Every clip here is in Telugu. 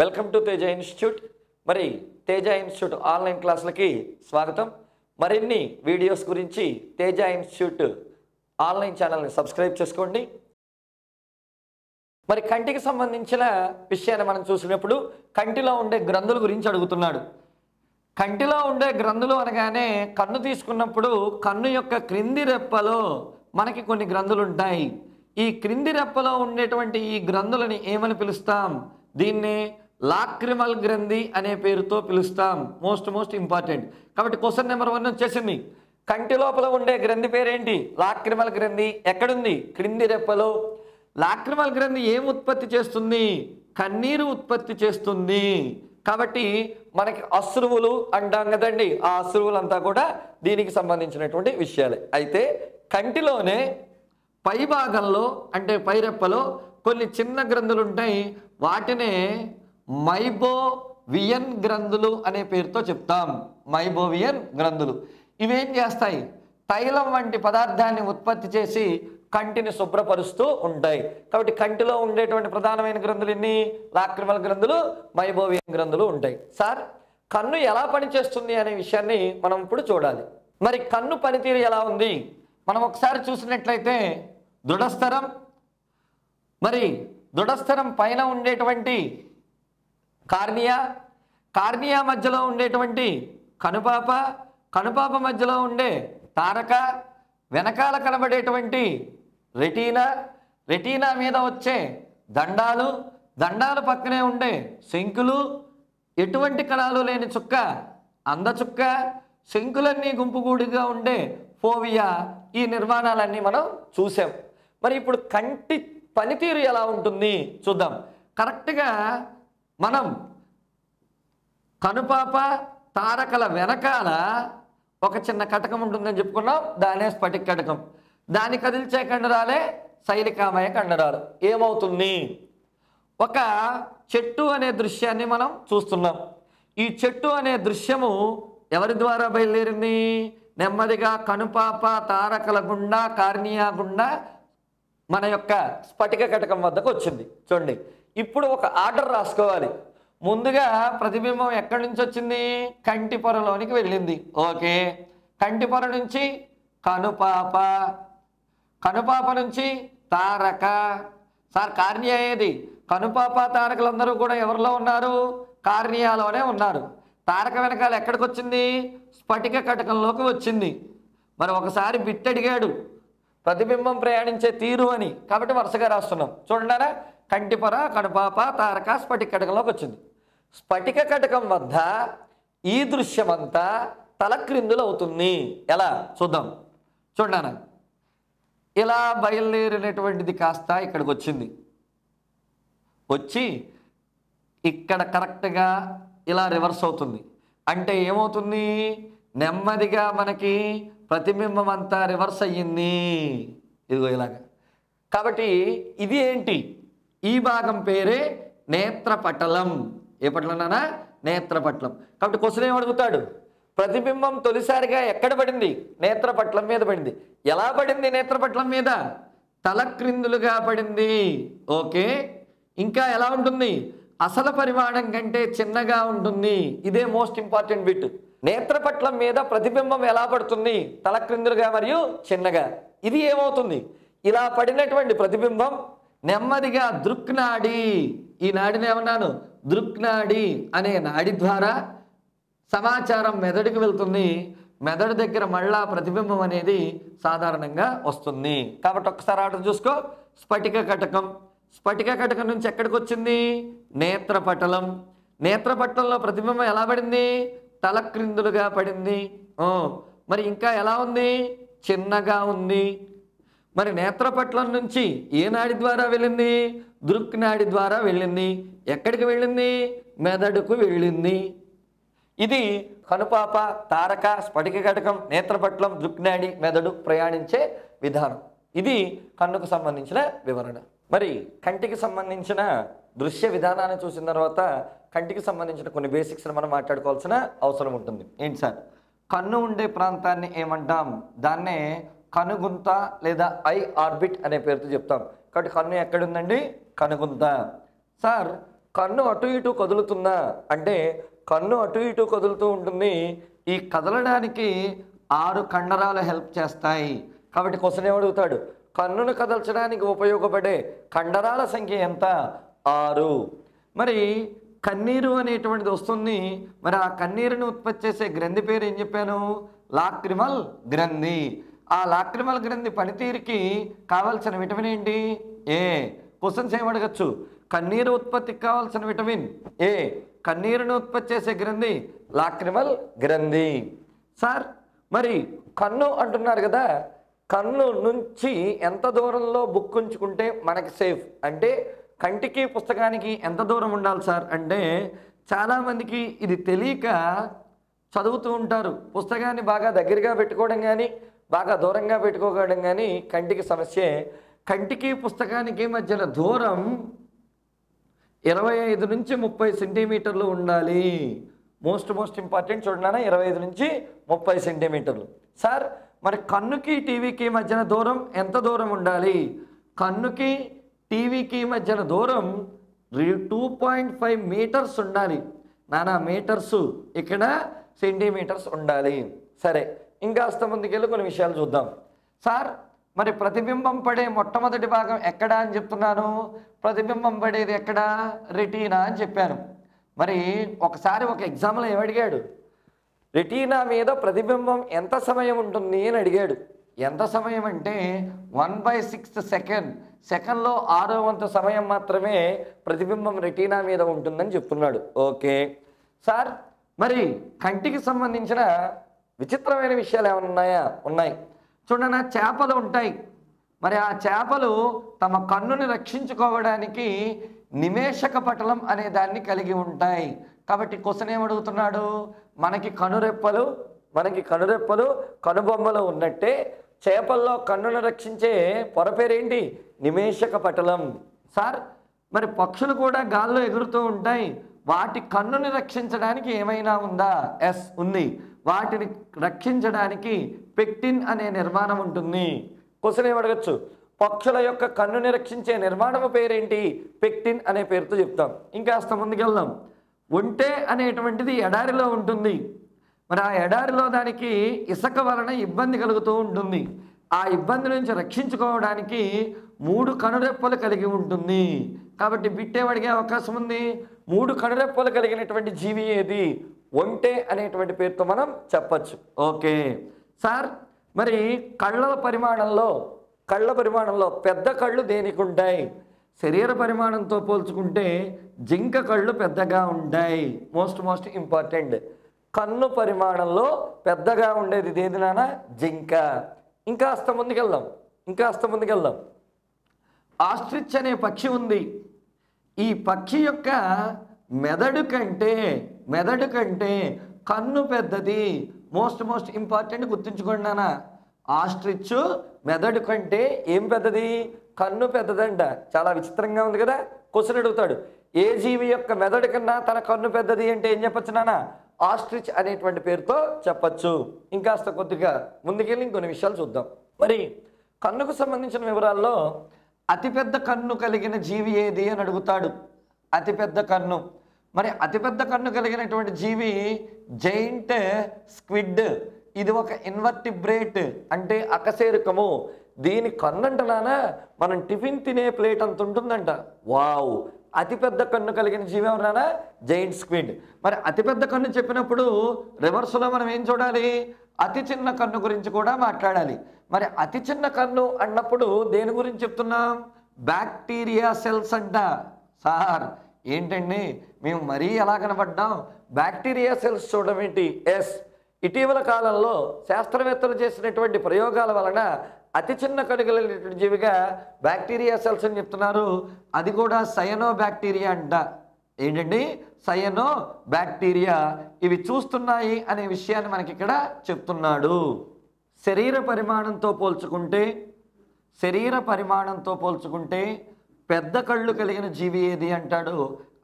వెల్కమ్ టు తేజ ఇన్స్టిట్యూట్ మరి తేజ ఇన్స్టిట్యూట్ ఆన్లైన్ క్లాసులకి స్వాగతం మరిన్ని వీడియోస్ గురించి తేజ ఇన్స్టిట్యూట్ ఆన్లైన్ ఛానల్ని సబ్స్క్రైబ్ చేసుకోండి మరి కంటికి సంబంధించిన విషయాన్ని మనం చూసినప్పుడు కంటిలో ఉండే గ్రంథుల గురించి అడుగుతున్నాడు కంటిలో ఉండే గ్రంథులు అనగానే కన్ను తీసుకున్నప్పుడు కన్ను యొక్క క్రింది రెప్పలో మనకి కొన్ని గ్రంథులు ఉంటాయి ఈ క్రింది రెప్పలో ఉండేటువంటి ఈ గ్రంథులని ఏమని పిలుస్తాం దీన్నే లాక్రిమల్ గ్రంథి అనే పేరుతో పిలుస్తాం మోస్ట్ మోస్ట్ ఇంపార్టెంట్ కాబట్టి క్వశ్చన్ నెంబర్ వన్ వచ్చేసింది కంటి లోపల ఉండే గ్రంథి పేరేంటి లాక్రిమల్ గ్రంథి ఎక్కడుంది క్రింది రెప్పలో లాక్రిమల్ గ్రంథి ఏం ఉత్పత్తి చేస్తుంది కన్నీరు ఉత్పత్తి చేస్తుంది కాబట్టి మనకి అశ్రువులు అంటాం కదండి ఆ అశ్రువులంతా కూడా దీనికి సంబంధించినటువంటి విషయాలే అయితే కంటిలోనే పై భాగంలో అంటే పైరెప్పలో కొన్ని చిన్న గ్రంథులు ఉంటాయి వాటినే మైబోవియన్ గ్రంథులు అనే పేరుతో చెప్తాం మైబోవియన్ గ్రంథులు ఇవేం చేస్తాయి తైలం వంటి పదార్థాన్ని ఉత్పత్తి చేసి కంటిని శుభ్రపరుస్తూ ఉంటాయి కాబట్టి కంటిలో ఉండేటువంటి ప్రధానమైన గ్రంథులు ఎన్ని లాక్రిమల్ గ్రంథులు మైబోవియన్ గ్రంథులు ఉంటాయి సార్ కన్ను ఎలా పనిచేస్తుంది అనే విషయాన్ని మనం ఇప్పుడు చూడాలి మరి కన్ను పనితీరు ఎలా ఉంది మనం ఒకసారి చూసినట్లయితే దృఢస్థరం మరి దృఢస్థరం పైన ఉండేటువంటి కార్నియా కార్నియా మధ్యలో ఉండేటువంటి కనుపాప కనుపాప మధ్యలో ఉండే తారక వెనకాల కనబడేటువంటి రెటీనా రెటీనా మీద వచ్చే దండాలు దండాల పక్కనే ఉండే శంకులు ఎటువంటి కణాలు లేని చుక్క అందచుక్క శంకులన్నీ గుంపుగూడిగా ఉండే ఫోవియా ఈ నిర్మాణాలన్నీ మనం చూసాం మరి ఇప్పుడు కంటి పనితీరు ఎలా ఉంటుంది చూద్దాం కరెక్ట్గా మనం కనుపాప తారకల వెనకాల ఒక చిన్న కటకం ఉంటుందని చెప్పుకున్నాం దానే స్ఫటిక కటకం దాన్ని కదిల్చే కండరాలే శైలికామయ కండరాలు ఏమవుతుంది ఒక చెట్టు అనే దృశ్యాన్ని మనం చూస్తున్నాం ఈ చెట్టు అనే దృశ్యము ఎవరి ద్వారా బయలుదేరింది నెమ్మదిగా కనుపాప తారకల గుండా కార్నియా గుండా మన యొక్క స్ఫటిక కటకం వద్దకు వచ్చింది చూడండి ఇప్పుడు ఒక ఆర్డర్ రాసుకోవాలి ముందుగా ప్రతిబింబం ఎక్కడి నుంచి వచ్చింది కంటి పొరలోనికి వెళ్ళింది ఓకే కంటి పొర నుంచి కనుపాప కనుపాప నుంచి తారక సార్ కార్నియా ఏది కనుపాప తారకలందరూ కూడా ఎవరిలో ఉన్నారు కార్నియాలోనే ఉన్నారు తారక వెనకాల ఎక్కడికి వచ్చింది స్ఫటిక కటకంలోకి వచ్చింది మరి ఒకసారి బిట్టడిగాడు ప్రతిబింబం ప్రయాణించే తీరు అని కాబట్టి వరుసగా రాస్తున్నాం చూడండి కంటిపొర కడుపాప తారక స్ఫటిక కటకంలోకి వచ్చింది స్ఫటిక కటకం వద్ద ఈ దృశ్యమంతా తలక్రిందులు అవుతుంది ఎలా చూద్దాం చూడాను ఇలా బయలుదేరినటువంటిది కాస్త ఇక్కడికి వచ్చింది వచ్చి ఇక్కడ కరెక్ట్గా ఇలా రివర్స్ అవుతుంది అంటే ఏమవుతుంది నెమ్మదిగా మనకి ప్రతిబింబం అంతా రివర్స్ అయ్యింది ఇదిగో ఇలాగ కాబట్టి ఇది ఏంటి ఈ భాగం పేరే నేత్రపటలం ఏ పట్లనా నేత్రపట్లం కాబట్టి క్వశ్చన్ ఏమడుగుతాడు ప్రతిబింబం తొలిసారిగా ఎక్కడ పడింది నేత్రపట్లం మీద పడింది ఎలా పడింది నేత్రపట్లం మీద తల క్రిందులుగా పడింది ఓకే ఇంకా ఎలా ఉంటుంది అసలు పరిమాణం కంటే చిన్నగా ఉంటుంది ఇదే మోస్ట్ ఇంపార్టెంట్ బిట్ నేత్రపట్లం మీద ప్రతిబింబం ఎలా పడుతుంది తల క్రిందులుగా మరియు చిన్నగా ఇది ఏమవుతుంది ఇలా పడినటువంటి ప్రతిబింబం నెమ్మదిగా దృక్నాడి ఈ నాడిని ఏమన్నాను దృక్నాడి అనే నాడి ద్వారా సమాచారం మెదడుకు వెళ్తుంది మెదడు దగ్గర మళ్ళా ప్రతిబింబం అనేది సాధారణంగా వస్తుంది కాబట్టి ఒకసారి ఆట చూసుకో స్ఫటిక కటకం స్ఫటిక కటకం నుంచి ఎక్కడికి వచ్చింది నేత్రపటలం నేత్రపటంలో ప్రతిబింబం ఎలా పడింది తలక్రిందులుగా పడింది మరి ఇంకా ఎలా ఉంది చిన్నగా ఉంది మరి నేత్రపట్నం నుంచి ఏ నాడి ద్వారా వెళ్ళింది దృక్ నాడి ద్వారా వెళ్ళింది ఎక్కడికి వెళ్ళింది మెదడుకు వెళ్ళింది ఇది కనుపాప తారక స్ఫటిక ఘటకం నేత్రపట్లం దృక్నాడి మెదడు ప్రయాణించే విధానం ఇది కన్నుకు సంబంధించిన వివరణ మరి కంటికి సంబంధించిన దృశ్య విధానాన్ని చూసిన తర్వాత కంటికి సంబంధించిన కొన్ని బేసిక్స్ని మనం మాట్లాడుకోవాల్సిన అవసరం ఉంటుంది ఏంటి సార్ కన్ను ఉండే ప్రాంతాన్ని ఏమంటాం దాన్నే కనుగుంత లేదా ఐ ఆర్బిట్ అనే పేరుతో చెప్తాం కాబట్టి కన్ను ఎక్కడుందండి కనుగుంత సార్ కన్ను అటు ఇటు కదులుతుందా అంటే కన్ను అటు ఇటు కదులుతూ ఉంటుంది ఈ కదలడానికి ఆరు కండరాలు హెల్ప్ చేస్తాయి కాబట్టి క్వశ్చన్ ఏమడుగుతాడు కన్నును కదల్చడానికి ఉపయోగపడే కండరాల సంఖ్య ఎంత ఆరు మరి కన్నీరు అనేటువంటిది వస్తుంది మరి ఆ కన్నీరుని ఉత్పత్తి చేసే గ్రంథి పేరు ఏం చెప్పాను లాక్రిమల్ గ్రంథి ఆ లాక్రిమల్ గ్రంథి పనితీరుకి కావాల్సిన విటమిన్ ఏంటి ఏ క్వశ్చన్స్ ఏమడగచ్చు కన్నీరు ఉత్పత్తికి కావాల్సిన విటమిన్ ఏ కన్నీరును ఉత్పత్తి చేసే గ్రంథి లాక్రిమల్ గ్రంథి సార్ మరి కన్ను అంటున్నారు కదా కన్ను నుంచి ఎంత దూరంలో బుక్ ఉంచుకుంటే మనకి సేఫ్ అంటే కంటికి పుస్తకానికి ఎంత దూరం ఉండాలి సార్ అంటే చాలామందికి ఇది తెలియక చదువుతూ ఉంటారు పుస్తకాన్ని బాగా దగ్గరగా పెట్టుకోవడం కానీ బాగా దూరంగా పెట్టుకోగలం కానీ కంటికి సమస్యే కంటికి పుస్తకానికి మధ్యన దూరం ఇరవై ఐదు నుంచి ముప్పై సెంటీమీటర్లు ఉండాలి మోస్ట్ మోస్ట్ ఇంపార్టెంట్ చూడండి ఇరవై ఐదు నుంచి ముప్పై సెంటీమీటర్లు సార్ మరి కన్నుకి టీవీకి మధ్యన దూరం ఎంత దూరం ఉండాలి కన్నుకి టీవీకి మధ్యన దూరం టూ పాయింట్ ఫైవ్ మీటర్స్ ఉండాలి నానా మీటర్సు ఇక్కడ సెంటీమీటర్స్ ఉండాలి సరే ఇంకాస్త ముందుకెళ్ళి కొన్ని విషయాలు చూద్దాం సార్ మరి ప్రతిబింబం పడే మొట్టమొదటి భాగం ఎక్కడా అని చెప్తున్నాను ప్రతిబింబం పడేది ఎక్కడా రెటీనా అని చెప్పాను మరి ఒకసారి ఒక ఎగ్జామ్లో ఏమడిగాడు రెటీనా మీద ప్రతిబింబం ఎంత సమయం ఉంటుంది అని అడిగాడు ఎంత సమయం అంటే వన్ బై సిక్స్త్ సెకండ్ సెకండ్లో ఆరో వంతు సమయం మాత్రమే ప్రతిబింబం రెటీనా మీద ఉంటుందని చెప్తున్నాడు ఓకే సార్ మరి కంటికి సంబంధించిన విచిత్రమైన విషయాలు ఏమైనా ఉన్నాయా ఉన్నాయి చూడండి చేపలు ఉంటాయి మరి ఆ చేపలు తమ కన్నుని రక్షించుకోవడానికి నిమేషక పటలం అనే దాన్ని కలిగి ఉంటాయి కాబట్టి క్వశ్చన్ ఏమడుగుతున్నాడు మనకి కనురెప్పలు మనకి కనురెప్పలు కనుబొమ్మలు ఉన్నట్టే చేపల్లో కన్నును రక్షించే పొరపేరేంటి నిమేషక పటలం సార్ మరి పక్షులు కూడా గాల్లో ఎగురుతూ ఉంటాయి వాటి కన్నుని రక్షించడానికి ఏమైనా ఉందా ఎస్ ఉంది వాటిని రక్షించడానికి పెక్టిన్ అనే నిర్మాణం ఉంటుంది క్వశ్చన్ ఏమడగచ్చు పక్షుల యొక్క కన్నుని రక్షించే నిర్మాణము పేరేంటి పెక్టిన్ అనే పేరుతో చెప్తాం ఇంకాస్త ముందుకెళ్దాం ఒంటే అనేటువంటిది ఎడారిలో ఉంటుంది మరి ఆ ఎడారిలో దానికి ఇసుక వలన ఇబ్బంది కలుగుతూ ఉంటుంది ఆ ఇబ్బంది నుంచి రక్షించుకోవడానికి మూడు కనురెప్పలు కలిగి ఉంటుంది కాబట్టి బిట్టే అవకాశం ఉంది మూడు కనురెప్పలు కలిగినటువంటి జీవి ఏది ఒంటే అనేటువంటి పేరుతో మనం చెప్పచ్చు ఓకే సార్ మరి కళ్ళల పరిమాణంలో కళ్ళ పరిమాణంలో పెద్ద కళ్ళు దేనికి ఉంటాయి శరీర పరిమాణంతో పోల్చుకుంటే జింక కళ్ళు పెద్దగా ఉంటాయి మోస్ట్ మోస్ట్ ఇంపార్టెంట్ కన్ను పరిమాణంలో పెద్దగా ఉండేది దేని నాన్న జింక ఇంకా అస్త ముందుకెళ్దాం ఇంకా అస్త ముందుకెళ్దాం ఆస్ట్రిచ్ అనే పక్షి ఉంది ఈ పక్షి యొక్క మెదడు కంటే మెదడు కంటే కన్ను పెద్దది మోస్ట్ మోస్ట్ ఇంపార్టెంట్ గుర్తుంచుకోండి నాన్న ఆస్ట్రిచ్ మెదడు కంటే ఏం పెద్దది కన్ను పెద్దదంట చాలా విచిత్రంగా ఉంది కదా క్వశ్చన్ అడుగుతాడు ఏ జీవి యొక్క మెదడు కన్నా తన కన్ను పెద్దది అంటే ఏం చెప్పచ్చు నాన్న ఆస్ట్రిచ్ అనేటువంటి పేరుతో చెప్పచ్చు ఇంకాస్త కొద్దిగా ముందుకెళ్ళి ఇంకొన్ని విషయాలు చూద్దాం మరి కన్నుకు సంబంధించిన వివరాల్లో అతిపెద్ద కన్ను కలిగిన జీవి ఏది అని అడుగుతాడు అతిపెద్ద కన్ను మరి అతిపెద్ద కన్ను కలిగినటువంటి జీవి జైంట్ స్క్విడ్ ఇది ఒక ఇన్వర్టిబ్రేట్ అంటే అకశేరుకము దీని కన్నంటనానా మనం టిఫిన్ తినే ప్లేట్ అంత ఉంటుందంట వావ్ అతిపెద్ద కన్ను కలిగిన జీవి ఎవరానా జైంట్ స్క్విడ్ మరి అతిపెద్ద కన్ను చెప్పినప్పుడు రివర్స్లో మనం ఏం చూడాలి అతి చిన్న కన్ను గురించి కూడా మాట్లాడాలి మరి అతి చిన్న కన్ను అన్నప్పుడు దేని గురించి చెప్తున్నాం బ్యాక్టీరియా సెల్స్ అంట సార్ ఏంటండి మేము మరీ ఎలా కనబడ్డాం బ్యాక్టీరియా సెల్స్ చూడడం ఏంటి ఎస్ ఇటీవల కాలంలో శాస్త్రవేత్తలు చేసినటువంటి ప్రయోగాల వలన అతి చిన్న కడుగులైనటువంటి జీవిగా బ్యాక్టీరియా సెల్స్ అని చెప్తున్నారు అది కూడా సయనో బ్యాక్టీరియా అంట ఏంటండి సయనో బ్యాక్టీరియా ఇవి చూస్తున్నాయి అనే విషయాన్ని మనకి ఇక్కడ చెప్తున్నాడు శరీర పరిమాణంతో పోల్చుకుంటే శరీర పరిమాణంతో పోల్చుకుంటే పెద్ద కళ్ళు కలిగిన జీవి ఏది అంటాడు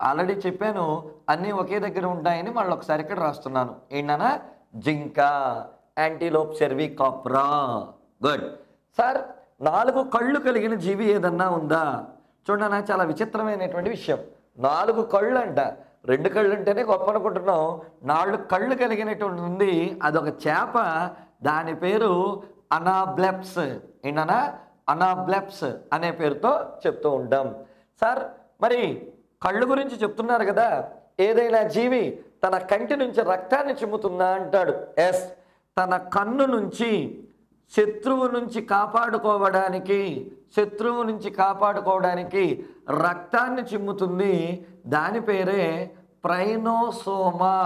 ఆల్రెడీ చెప్పాను అన్నీ ఒకే దగ్గర ఉంటాయని మళ్ళీ ఒకసారి ఇక్కడ రాస్తున్నాను ఏంటన్నా జింక యాంటీలోప్ కాప్రా గుడ్ సార్ నాలుగు కళ్ళు కలిగిన జీవి ఏదన్నా ఉందా చూడన్నా చాలా విచిత్రమైనటువంటి విషయం నాలుగు కళ్ళు అంట రెండు కళ్ళు అంటేనే గొప్ప అనుకుంటున్నాం నాలుగు కళ్ళు కలిగినటువంటి ఉంది అదొక చేప దాని పేరు అనాబ్లెప్స్ ఏంటన్నా అనాబ్లెప్స్ అనే పేరుతో చెప్తూ ఉంటాం సార్ మరి కళ్ళు గురించి చెప్తున్నారు కదా ఏదైనా జీవి తన కంటి నుంచి రక్తాన్ని చిమ్ముతుందా అంటాడు ఎస్ తన కన్ను నుంచి శత్రువు నుంచి కాపాడుకోవడానికి శత్రువు నుంచి కాపాడుకోవడానికి రక్తాన్ని చిమ్ముతుంది దాని పేరే ప్రైనోసోమా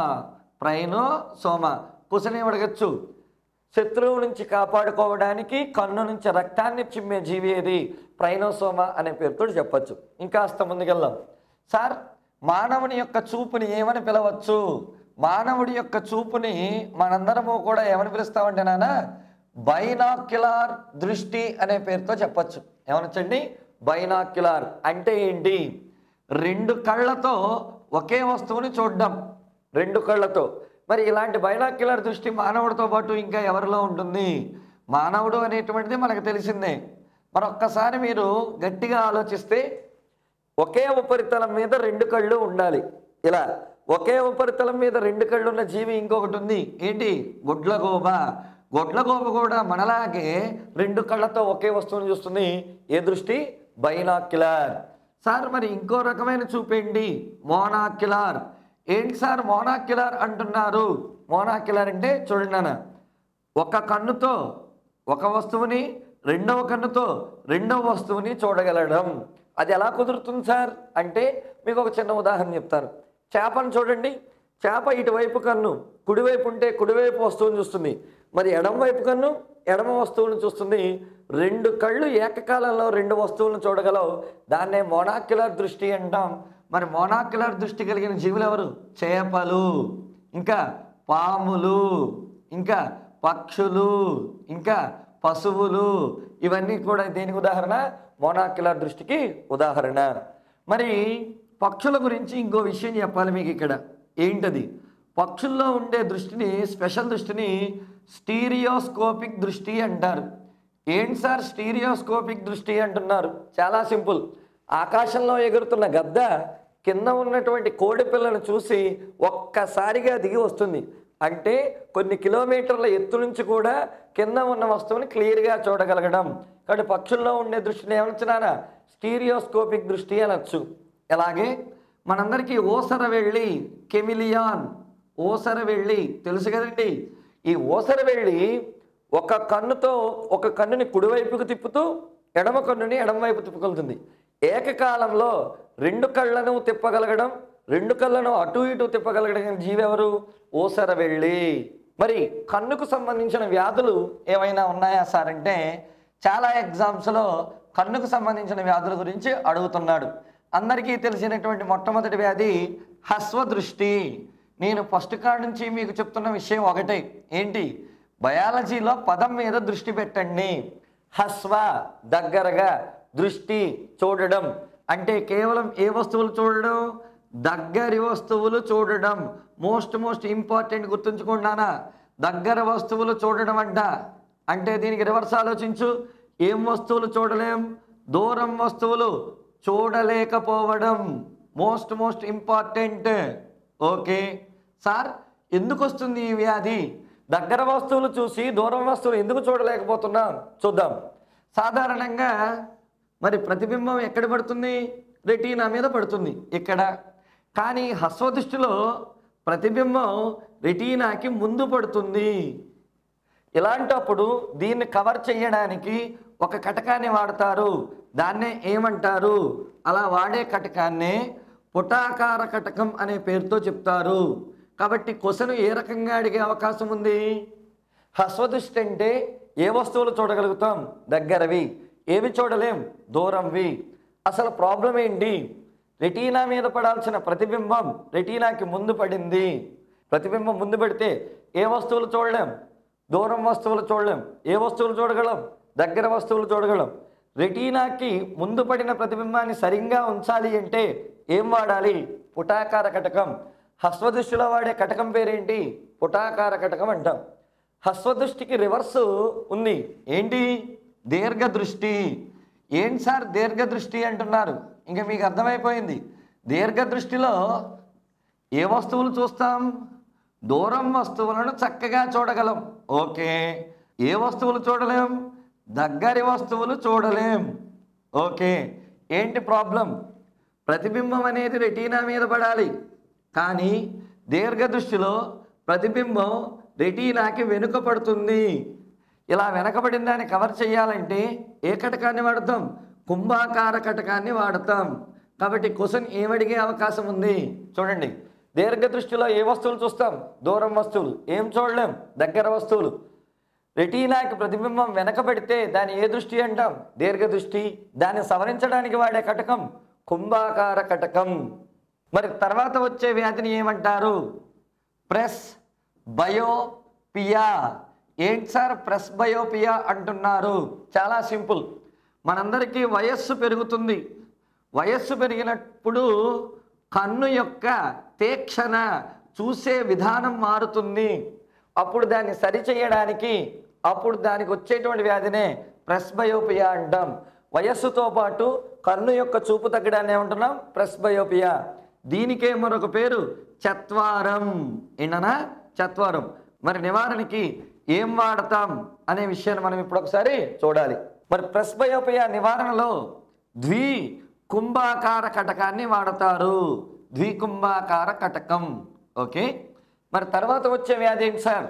ప్రైనోసోమా కుసని అడగచ్చు శత్రువు నుంచి కాపాడుకోవడానికి కన్ను నుంచి రక్తాన్ని చిమ్మే జీవి ఏది ప్రైనోసోమా అనే పేరుతో చెప్పచ్చు అస్త ముందుకెళ్ళాం సార్ మానవుని యొక్క చూపుని ఏమని పిలవచ్చు మానవుడి యొక్క చూపుని మనందరము కూడా ఏమని పిలుస్తామంటే నాన్న బైనాక్యులార్ దృష్టి అనే పేరుతో చెప్పచ్చు ఏమనొచ్చండి బైనాక్యులార్ అంటే ఏంటి రెండు కళ్ళతో ఒకే వస్తువుని చూడడం రెండు కళ్ళతో మరి ఇలాంటి బైలాక్యులర్ దృష్టి మానవుడితో పాటు ఇంకా ఎవరిలో ఉంటుంది మానవుడు అనేటువంటిది మనకు తెలిసిందే మరొక్కసారి మీరు గట్టిగా ఆలోచిస్తే ఒకే ఉపరితలం మీద రెండు కళ్ళు ఉండాలి ఇలా ఒకే ఉపరితలం మీద రెండు కళ్ళు ఉన్న జీవి ఇంకొకటి ఉంది ఏంటి గొడ్లగోబ గొడ్లగోబ కూడా మనలాగే రెండు కళ్ళతో ఒకే వస్తువుని చూస్తుంది ఏ దృష్టి బైనాక్యులార్ సార్ మరి ఇంకో రకమైన చూపేయండి మోనాక్యులార్ ఏంటి సార్ మోనాక్యులర్ అంటున్నారు మోనాక్యులర్ అంటే చూడండి నాన్న ఒక కన్నుతో ఒక వస్తువుని రెండవ కన్నుతో రెండవ వస్తువుని చూడగలడం అది ఎలా కుదురుతుంది సార్ అంటే మీకు ఒక చిన్న ఉదాహరణ చెప్తాను చేపను చూడండి చేప ఇటువైపు కన్ను కుడివైపు ఉంటే కుడివైపు వస్తువుని చూస్తుంది మరి ఎడమ వైపు కన్ను ఎడమ వస్తువుని చూస్తుంది రెండు కళ్ళు ఏకకాలంలో రెండు వస్తువులను చూడగలవు దాన్నే మోనాక్యులర్ దృష్టి అంటాం మరి మోనాక్యులర్ దృష్టి కలిగిన జీవులు ఎవరు చేపలు ఇంకా పాములు ఇంకా పక్షులు ఇంకా పశువులు ఇవన్నీ కూడా దేనికి ఉదాహరణ మోనాక్యులర్ దృష్టికి ఉదాహరణ మరి పక్షుల గురించి ఇంకో విషయం చెప్పాలి మీకు ఇక్కడ ఏంటది పక్షుల్లో ఉండే దృష్టిని స్పెషల్ దృష్టిని స్టీరియోస్కోపిక్ దృష్టి అంటారు ఏంటి సార్ స్టీరియోస్కోపిక్ దృష్టి అంటున్నారు చాలా సింపుల్ ఆకాశంలో ఎగురుతున్న గద్ద కింద ఉన్నటువంటి కోడి పిల్లను చూసి ఒక్కసారిగా దిగి వస్తుంది అంటే కొన్ని కిలోమీటర్ల ఎత్తు నుంచి కూడా కింద ఉన్న వస్తువుని క్లియర్గా చూడగలగడం కాబట్టి పక్షుల్లో ఉండే దృష్టిని ఏమనొచ్చినారా స్టీరియోస్కోపిక్ దృష్టి అనొచ్చు అలాగే మనందరికీ ఓసర వెళ్ళి కెమిలియాన్ ఓసర వెళ్ళి తెలుసు కదండి ఈ ఓసర వెళ్ళి ఒక కన్నుతో ఒక కన్నుని కుడివైపుకు తిప్పుతూ ఎడమ కన్నుని ఎడమవైపు తిప్పుకొలుతుంది ఏకకాలంలో రెండు కళ్ళను తిప్పగలగడం రెండు కళ్ళను అటు ఇటు తిప్పగలగడం జీవెవరు ఓసర వెళ్ళి మరి కన్నుకు సంబంధించిన వ్యాధులు ఏమైనా ఉన్నాయా సార్ అంటే చాలా ఎగ్జామ్స్లో కన్నుకు సంబంధించిన వ్యాధుల గురించి అడుగుతున్నాడు అందరికీ తెలిసినటువంటి మొట్టమొదటి వ్యాధి హస్వదృష్టి నేను ఫస్ట్ కార్డ్ నుంచి మీకు చెప్తున్న విషయం ఒకటే ఏంటి బయాలజీలో పదం మీద దృష్టి పెట్టండి హస్వ దగ్గరగా దృష్టి చూడడం అంటే కేవలం ఏ వస్తువులు చూడడం దగ్గరి వస్తువులు చూడడం మోస్ట్ మోస్ట్ ఇంపార్టెంట్ గుర్తుంచుకుంటున్నానా దగ్గర వస్తువులు చూడడం అంట అంటే దీనికి రివర్స్ ఆలోచించు ఏం వస్తువులు చూడలేం దూరం వస్తువులు చూడలేకపోవడం most most important okay sir ఎందుకు వస్తుంది ఈ వ్యాధి దగ్గర వస్తువులు చూసి దూరం వస్తువులు ఎందుకు చూడలేకపోతున్నాం చూద్దాం సాధారణంగా మరి ప్రతిబింబం ఎక్కడ పడుతుంది రెటీనా మీద పడుతుంది ఇక్కడ కానీ హస్వదృష్టిలో ప్రతిబింబం రెటీనాకి ముందు పడుతుంది ఇలాంటప్పుడు దీన్ని కవర్ చేయడానికి ఒక కటకాన్ని వాడతారు దాన్నే ఏమంటారు అలా వాడే కటకాన్నే పుటాకార కటకం అనే పేరుతో చెప్తారు కాబట్టి క్వశ్చన్ ఏ రకంగా అడిగే అవకాశం ఉంది హస్వదృష్టి అంటే ఏ వస్తువులు చూడగలుగుతాం దగ్గరవి ఏమి చూడలేం దూరంవి అసలు ప్రాబ్లం ఏంటి రెటీనా మీద పడాల్సిన ప్రతిబింబం రెటీనాకి ముందు పడింది ప్రతిబింబం ముందు పెడితే ఏ వస్తువులు చూడలేం దూరం వస్తువులు చూడలేం ఏ వస్తువులు చూడగలం దగ్గర వస్తువులు చూడగలం రెటీనాకి ముందు పడిన ప్రతిబింబాన్ని సరిగ్గా ఉంచాలి అంటే ఏం వాడాలి పుటాకార కటకం హస్వదృష్టిలో వాడే కటకం పేరేంటి పుటాకార కటకం అంటాం హస్వదృష్టికి రివర్స్ ఉంది ఏంటి దీర్ఘ దృష్టి ఏంటి సార్ దీర్ఘ దృష్టి అంటున్నారు ఇంకా మీకు అర్థమైపోయింది దీర్ఘ దృష్టిలో ఏ వస్తువులు చూస్తాం దూరం వస్తువులను చక్కగా చూడగలం ఓకే ఏ వస్తువులు చూడలేం దగ్గరి వస్తువులు చూడలేం ఓకే ఏంటి ప్రాబ్లం ప్రతిబింబం అనేది రెటీనా మీద పడాలి కానీ దీర్ఘ దృష్టిలో ప్రతిబింబం రెటీనాకి వెనుక పడుతుంది ఇలా వెనకబడిన దాన్ని కవర్ చేయాలంటే ఏ కటకాన్ని వాడతాం కుంభాకార కటకాన్ని వాడతాం కాబట్టి క్వశ్చన్ ఏమడిగే అవకాశం ఉంది చూడండి దీర్ఘ దృష్టిలో ఏ వస్తువులు చూస్తాం దూరం వస్తువులు ఏం చూడలేం దగ్గర వస్తువులు రెటీనాకి ప్రతిబింబం వెనక పెడితే దాని ఏ దృష్టి అంటాం దీర్ఘ దృష్టి దాన్ని సవరించడానికి వాడే కటకం కుంభాకార కటకం మరి తర్వాత వచ్చే వ్యాధిని ఏమంటారు ప్రెస్ బయోపియా ఏంటి సార్ ప్రెస్ బయోపియా అంటున్నారు చాలా సింపుల్ మనందరికీ వయస్సు పెరుగుతుంది వయస్సు పెరిగినప్పుడు కన్ను యొక్క తీక్షణ చూసే విధానం మారుతుంది అప్పుడు దాన్ని సరిచేయడానికి అప్పుడు దానికి వచ్చేటువంటి వ్యాధినే ప్రెస్బయోపియా అంటాం వయస్సుతో పాటు కన్ను యొక్క చూపు తగ్గడాన్ని ఏమంటున్నాం ప్రెస్బయోపియా దీనికే మరొక పేరు చత్వారం ఏంటనా చత్వారం మరి నివారణకి ఏం వాడతాం అనే విషయాన్ని మనం ఇప్పుడు ఒకసారి చూడాలి మరి ప్రెస్బయోపియా నివారణలో ద్వి కుంభాకార కటకాన్ని వాడతారు ద్వికుంభాకార కటకం ఓకే మరి తర్వాత వచ్చే వ్యాధి ఏంటి సార్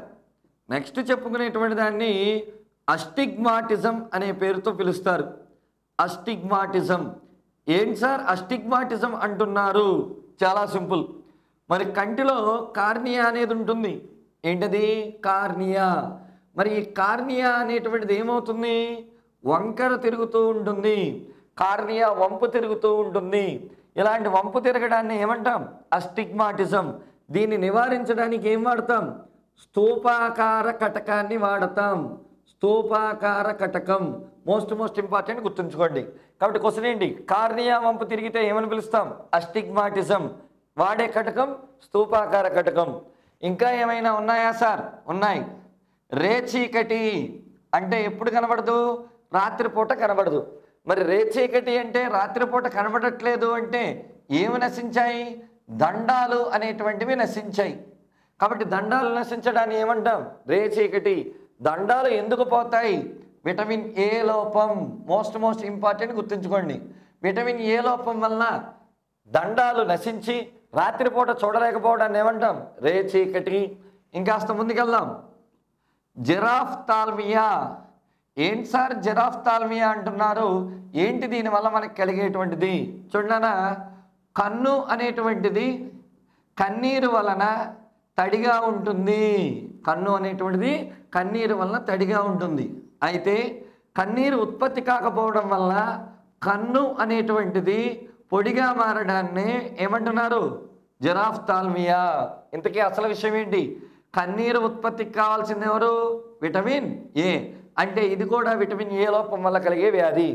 నెక్స్ట్ చెప్పుకునేటువంటి దాన్ని అస్టిగ్మాటిజం అనే పేరుతో పిలుస్తారు అస్టిగ్మాటిజం ఏంటి సార్ అస్టిగ్మాటిజం అంటున్నారు చాలా సింపుల్ మరి కంటిలో కార్నియా అనేది ఉంటుంది ఏంటది కార్నియా మరి ఈ కార్నియా అనేటువంటిది ఏమవుతుంది వంకర తిరుగుతూ ఉంటుంది కార్నియా వంపు తిరుగుతూ ఉంటుంది ఇలాంటి వంపు తిరగడాన్ని ఏమంటాం అస్టిగ్మాటిజం దీన్ని నివారించడానికి ఏం వాడతాం స్థూపాకార కటకాన్ని వాడతాం స్థూపాకార కటకం మోస్ట్ మోస్ట్ ఇంపార్టెంట్ గుర్తుంచుకోండి కాబట్టి క్వశ్చన్ ఏంటి కార్నియా వంపు తిరిగితే ఏమని పిలుస్తాం అస్టిగ్మాటిజం వాడే కటకం స్థూపాకార కటకం ఇంకా ఏమైనా ఉన్నాయా సార్ ఉన్నాయి రేచీకటి అంటే ఎప్పుడు కనబడదు రాత్రిపూట కనబడదు మరి రేచీకటి అంటే రాత్రిపూట కనబడట్లేదు అంటే ఏమి నశించాయి దండాలు అనేటువంటివి నశించాయి కాబట్టి దండాలు నశించడాన్ని ఏమంటాం రేచీకటి దండాలు ఎందుకు పోతాయి విటమిన్ ఏ లోపం మోస్ట్ మోస్ట్ ఇంపార్టెంట్ గుర్తుంచుకోండి విటమిన్ ఏ లోపం వలన దండాలు నశించి రాత్రిపూట చూడలేకపోవడాన్ని ఏమంటాం రే చీకటి ఇంకాస్త ముందుకెళ్దాం జిరాఫ్ తాల్మియా ఏంటి సార్ జిరాఫ్ తాల్మియా అంటున్నారు ఏంటి దీనివల్ల మనకు కలిగేటువంటిది చూడనా కన్ను అనేటువంటిది కన్నీరు వలన తడిగా ఉంటుంది కన్ను అనేటువంటిది కన్నీరు వలన తడిగా ఉంటుంది అయితే కన్నీరు ఉత్పత్తి కాకపోవడం వల్ల కన్ను అనేటువంటిది పొడిగా మారడాన్ని ఏమంటున్నారు జెనాఫ్థాల్మియా ఇంతకీ అసలు విషయం ఏంటి కన్నీరు ఉత్పత్తికి కావాల్సింది ఎవరు విటమిన్ ఏ అంటే ఇది కూడా విటమిన్ ఏ లోపం వల్ల కలిగే వ్యాధి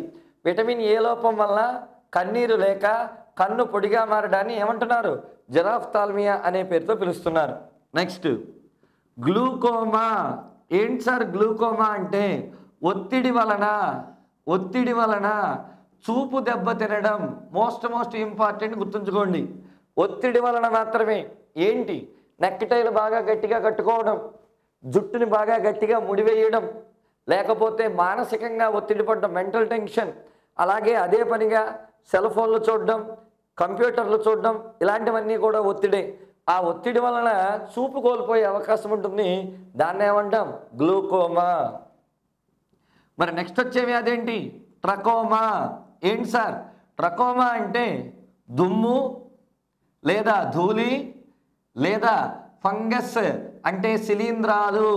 విటమిన్ ఏ లోపం వల్ల కన్నీరు లేక కన్ను పొడిగా మారడాన్ని ఏమంటున్నారు జెనాఫ్థాల్మియా అనే పేరుతో పిలుస్తున్నారు నెక్స్ట్ గ్లూకోమా ఏంటి సార్ గ్లూకోమా అంటే ఒత్తిడి వలన ఒత్తిడి వలన చూపు దెబ్బ తినడం మోస్ట్ మోస్ట్ ఇంపార్టెంట్ గుర్తుంచుకోండి ఒత్తిడి వలన మాత్రమే ఏంటి నెక్కిటైలు బాగా గట్టిగా కట్టుకోవడం జుట్టుని బాగా గట్టిగా ముడివేయడం లేకపోతే మానసికంగా ఒత్తిడి పడడం మెంటల్ టెన్షన్ అలాగే అదే పనిగా సెల్ ఫోన్లు చూడడం కంప్యూటర్లు చూడడం ఇలాంటివన్నీ కూడా ఒత్తిడే ఆ ఒత్తిడి వలన చూపు కోల్పోయే అవకాశం ఉంటుంది దాన్ని ఏమంటాం గ్లూకోమా మరి నెక్స్ట్ వచ్చేవి అదేంటి ట్రకోమా ఏంటి సార్ ట్రకోమా అంటే దుమ్ము లేదా ధూళి లేదా ఫంగస్ అంటే శిలీంధ్రాలు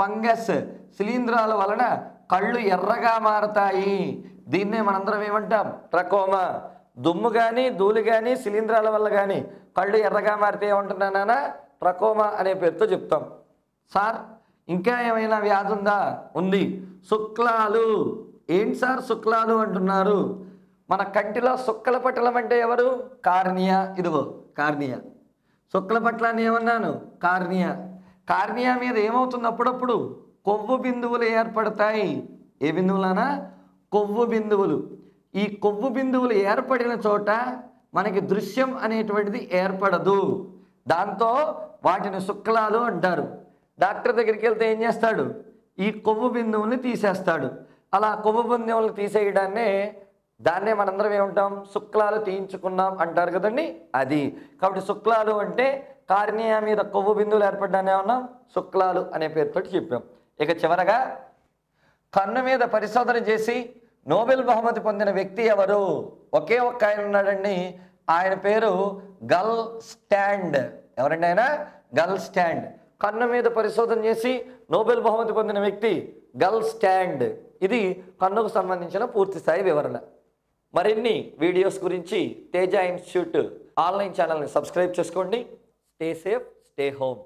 ఫంగస్ శిలీంధ్రాల వలన కళ్ళు ఎర్రగా మారతాయి దీన్నే మనందరం ఏమంటాం ట్రకోమ దుమ్ము కానీ ధూళి కానీ శిలీంధ్రాల వల్ల కానీ కళ్ళు ఎర్రగా మారితే ఏమంటున్నానా ట్రకోమ అనే పేరుతో చెప్తాం సార్ ఇంకా ఏమైనా వ్యాధి ఉందా ఉంది శుక్లాలు ఏంటి సార్ శుక్లాలు అంటున్నారు మన కంటిలో శుక్కల పట్టలం అంటే ఎవరు కార్నియా ఇదిగో కార్నియా శుక్ల పట్ల ఏమన్నాను కార్నియా కార్నియా మీద ఏమవుతుంది అప్పుడప్పుడు కొవ్వు బిందువులు ఏర్పడతాయి ఏ బిందువులనా కొవ్వు బిందువులు ఈ కొవ్వు బిందువులు ఏర్పడిన చోట మనకి దృశ్యం అనేటువంటిది ఏర్పడదు దాంతో వాటిని శుక్లాలు అంటారు డాక్టర్ దగ్గరికి వెళ్తే ఏం చేస్తాడు ఈ కొవ్వు బిందువుని తీసేస్తాడు అలా కొవ్వు బిందువులు తీసేయడాన్నే దాన్నే మనందరం ఏముంటాం శుక్లాలు తీయించుకున్నాం అంటారు కదండి అది కాబట్టి శుక్లాలు అంటే కార్నియా మీద కొవ్వు బిందువులు ఏర్పడ్డాన్ని ఏమన్నాం శుక్లాలు అనే పేరుతో చెప్పాం ఇక చివరగా కన్ను మీద పరిశోధన చేసి నోబెల్ బహుమతి పొందిన వ్యక్తి ఎవరు ఒకే ఒక్క ఆయన ఉన్నాడండి ఆయన పేరు గల్ స్టాండ్ ఎవరండి ఆయన గల్ స్టాండ్ కన్ను మీద పరిశోధన చేసి నోబెల్ బహుమతి పొందిన వ్యక్తి గల్ స్టాండ్ ఇది కన్నుకు సంబంధించిన పూర్తి స్థాయి వివరణ మరిన్ని వీడియోస్ గురించి తేజ ఇన్స్టిట్యూట్ ఆన్లైన్ ఛానల్ని సబ్స్క్రైబ్ చేసుకోండి స్టే సేఫ్ స్టే హోమ్